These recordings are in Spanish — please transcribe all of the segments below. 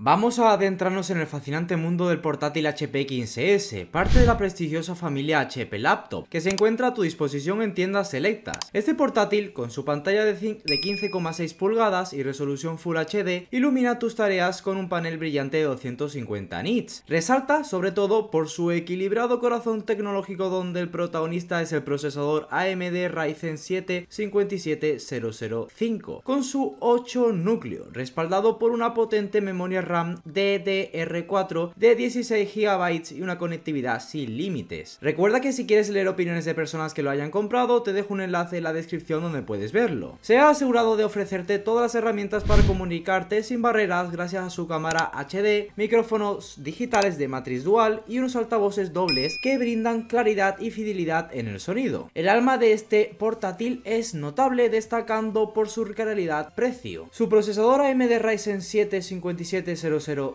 Vamos a adentrarnos en el fascinante mundo del portátil HP 15S, parte de la prestigiosa familia HP Laptop, que se encuentra a tu disposición en tiendas selectas. Este portátil, con su pantalla de 15,6 pulgadas y resolución Full HD, ilumina tus tareas con un panel brillante de 250 nits. Resalta sobre todo por su equilibrado corazón tecnológico donde el protagonista es el procesador AMD Ryzen 7 57005, con su 8 núcleo, respaldado por una potente memoria RAM DDR4 de 16 GB y una conectividad sin límites. Recuerda que si quieres leer opiniones de personas que lo hayan comprado, te dejo un enlace en la descripción donde puedes verlo. Se ha asegurado de ofrecerte todas las herramientas para comunicarte sin barreras gracias a su cámara HD, micrófonos digitales de matriz dual y unos altavoces dobles que brindan claridad y fidelidad en el sonido. El alma de este portátil es notable destacando por su calidad-precio. Su procesador AMD Ryzen 7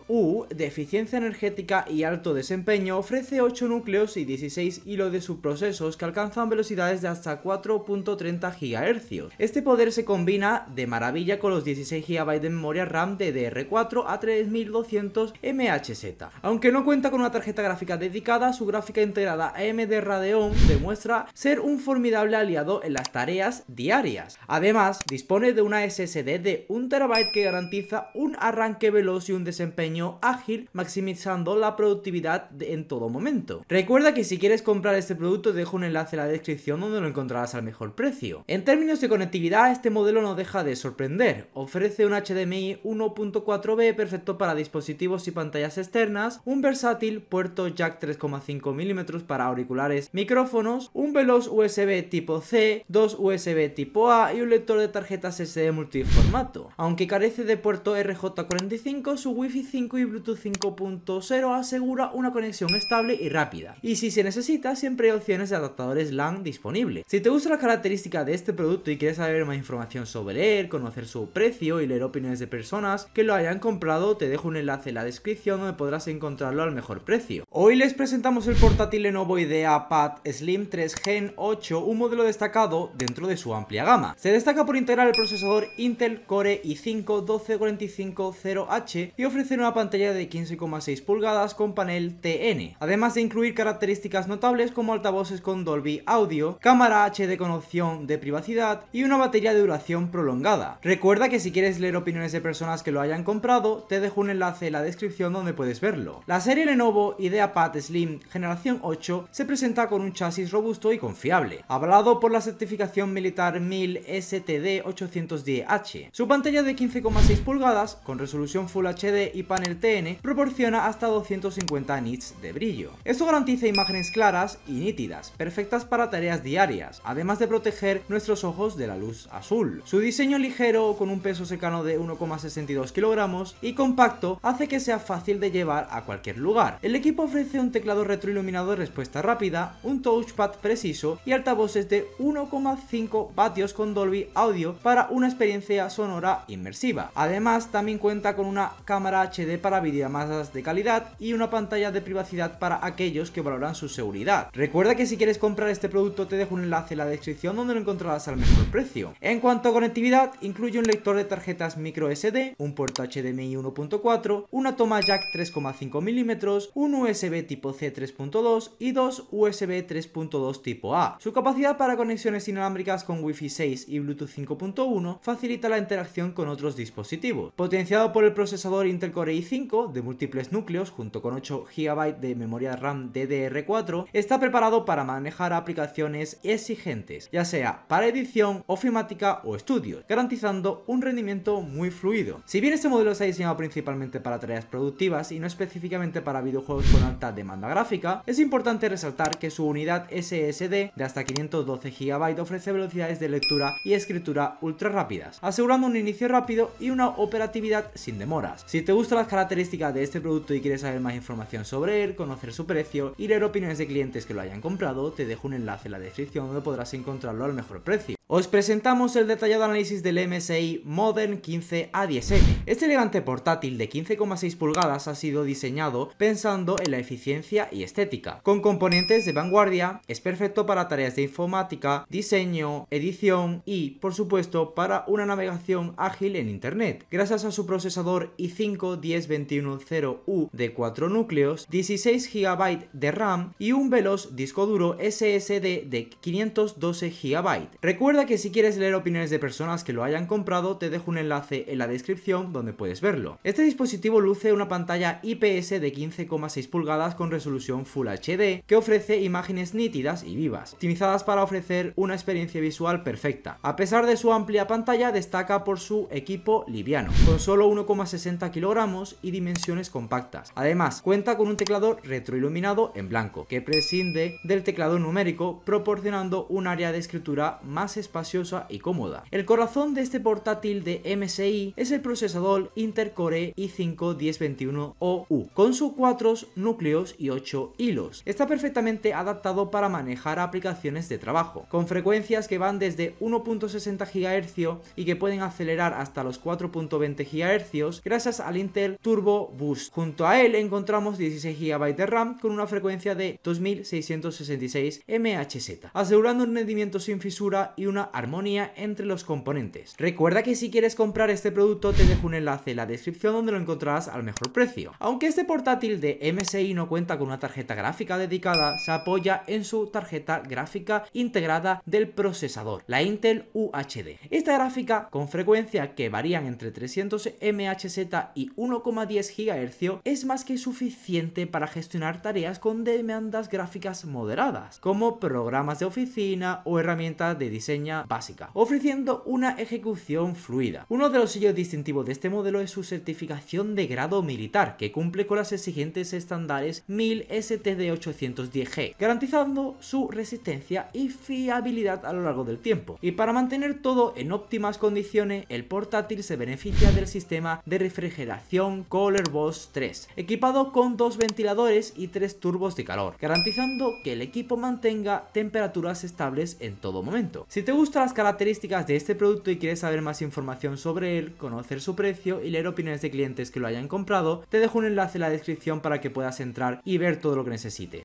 u de eficiencia energética y alto desempeño ofrece 8 núcleos y 16 hilos de subprocesos que alcanzan velocidades de hasta 4.30 GHz. Este poder se combina de maravilla con los 16 GB de memoria RAM DDR4 a 3200 MHz. Aunque no cuenta con una tarjeta gráfica dedicada, su gráfica integrada AMD Radeon demuestra ser un formidable aliado en las tareas diarias. Además, dispone de una SSD de 1 TB que garantiza un arranque veloz y un desempeño ágil, maximizando la productividad en todo momento. Recuerda que si quieres comprar este producto dejo un enlace en la descripción donde lo encontrarás al mejor precio. En términos de conectividad, este modelo no deja de sorprender. Ofrece un HDMI 1.4B perfecto para dispositivos y pantallas externas, un versátil puerto jack 3,5 mm para auriculares, micrófonos, un veloz USB tipo C, dos USB tipo A y un lector de tarjetas SD multiformato. Aunque carece de puerto RJ45, su Wi-Fi 5 y Bluetooth 5.0 asegura una conexión estable y rápida. Y si se necesita, siempre hay opciones de adaptadores LAN disponibles. Si te gusta la característica de este producto y quieres saber más información sobre él, conocer su precio y leer opiniones de personas que lo hayan comprado, te dejo un enlace en la descripción donde podrás encontrarlo al mejor precio. Hoy les presentamos el portátil Lenovo IdeaPad Slim 3 Gen 8, un modelo destacado dentro de su amplia gama. Se destaca por integrar el procesador Intel Core i5 12450H y ofrecer una pantalla de 15,6 pulgadas con panel TN, además de incluir características notables como altavoces con Dolby Audio, cámara HD con opción de privacidad y una batería de duración prolongada. Recuerda que si quieres leer opiniones de personas que lo hayan comprado, te dejo un enlace en la descripción donde puedes verlo. La serie Lenovo IdeaPad Slim generación 8 se presenta con un chasis robusto y confiable, hablado por la certificación militar 1000 STD 810H. Su pantalla de 15,6 pulgadas con resolución Full HD y panel TN proporciona hasta 250 nits de brillo. Esto garantiza imágenes claras y nítidas, perfectas para tareas diarias, además de proteger nuestros ojos de la luz azul. Su diseño ligero, con un peso secano de 1,62 kg y compacto, hace que sea fácil de llevar a cualquier lugar. El equipo ofrece un teclado retroiluminado de respuesta rápida, un touchpad preciso y altavoces de 1,5 vatios con Dolby Audio para una experiencia sonora inmersiva. Además, también cuenta con una cámara HD para videollamadas de calidad y una pantalla de privacidad para aquellos que valoran su seguridad. Recuerda que si quieres comprar este producto te dejo un enlace en la descripción donde lo encontrarás al mejor precio. En cuanto a conectividad, incluye un lector de tarjetas micro SD, un puerto HDMI 1.4, una toma jack 3,5 mm, un USB tipo C 3.2 y dos USB 3.2 tipo A. Su capacidad para conexiones inalámbricas con Wi-Fi 6 y Bluetooth 5.1 facilita la interacción con otros dispositivos. Potenciado por el procesador Intel Core i5 de múltiples núcleos junto con 8 GB de memoria RAM DDR4 está preparado para manejar aplicaciones exigentes, ya sea para edición, ofimática o estudios, garantizando un rendimiento muy fluido. Si bien este modelo se ha diseñado principalmente para tareas productivas y no específicamente para videojuegos con alta demanda gráfica, es importante resaltar que su unidad SSD de hasta 512 GB ofrece velocidades de lectura y escritura ultra rápidas, asegurando un inicio rápido y una operatividad sin demoras. Si te gustan las características de este producto y quieres saber más información sobre él, conocer su precio y leer opiniones de clientes que lo hayan comprado, te dejo un enlace en la descripción donde podrás encontrarlo al mejor precio. Os presentamos el detallado análisis del MSI Modern 15 A10M. E. Este elegante portátil de 15,6 pulgadas ha sido diseñado pensando en la eficiencia y estética. Con componentes de vanguardia, es perfecto para tareas de informática, diseño, edición y, por supuesto, para una navegación ágil en Internet. Gracias a su procesador i5 10210 u de 4 núcleos, 16 GB de RAM y un veloz disco duro SSD de 512 GB. Recuerda que si quieres leer opiniones de personas que lo hayan comprado, te dejo un enlace en la descripción donde puedes verlo. Este dispositivo luce una pantalla IPS de 15,6 pulgadas con resolución Full HD que ofrece imágenes nítidas y vivas, optimizadas para ofrecer una experiencia visual perfecta. A pesar de su amplia pantalla, destaca por su equipo liviano, con solo 1,60 kilogramos y dimensiones compactas. Además, cuenta con un teclado retroiluminado en blanco, que prescinde del teclado numérico, proporcionando un área de escritura más espaciosa y cómoda. El corazón de este portátil de MSI es el procesador Intercore i5-1021OU, con sus cuatro núcleos y ocho hilos. Está perfectamente adaptado para manejar aplicaciones de trabajo, con frecuencias que van desde 1.60 GHz y que pueden acelerar hasta los 4.20 GHz gracias al Intel Turbo Boost. Junto a él encontramos 16 GB de RAM con una frecuencia de 2666 MHz, asegurando un rendimiento sin fisura y un una armonía entre los componentes. Recuerda que si quieres comprar este producto te dejo un enlace en la descripción donde lo encontrarás al mejor precio. Aunque este portátil de MSI no cuenta con una tarjeta gráfica dedicada, se apoya en su tarjeta gráfica integrada del procesador, la Intel UHD. Esta gráfica, con frecuencia que varían entre 300 MHz y 1,10 GHz, es más que suficiente para gestionar tareas con demandas gráficas moderadas, como programas de oficina o herramientas de diseño básica, ofreciendo una ejecución fluida. Uno de los sellos distintivos de este modelo es su certificación de grado militar, que cumple con las exigentes estándares 1000 STD810G, garantizando su resistencia y fiabilidad a lo largo del tiempo. Y para mantener todo en óptimas condiciones, el portátil se beneficia del sistema de refrigeración Color Boss 3, equipado con dos ventiladores y tres turbos de calor, garantizando que el equipo mantenga temperaturas estables en todo momento. Si te gustan las características de este producto y quieres saber más información sobre él, conocer su precio y leer opiniones de clientes que lo hayan comprado, te dejo un enlace en la descripción para que puedas entrar y ver todo lo que necesites.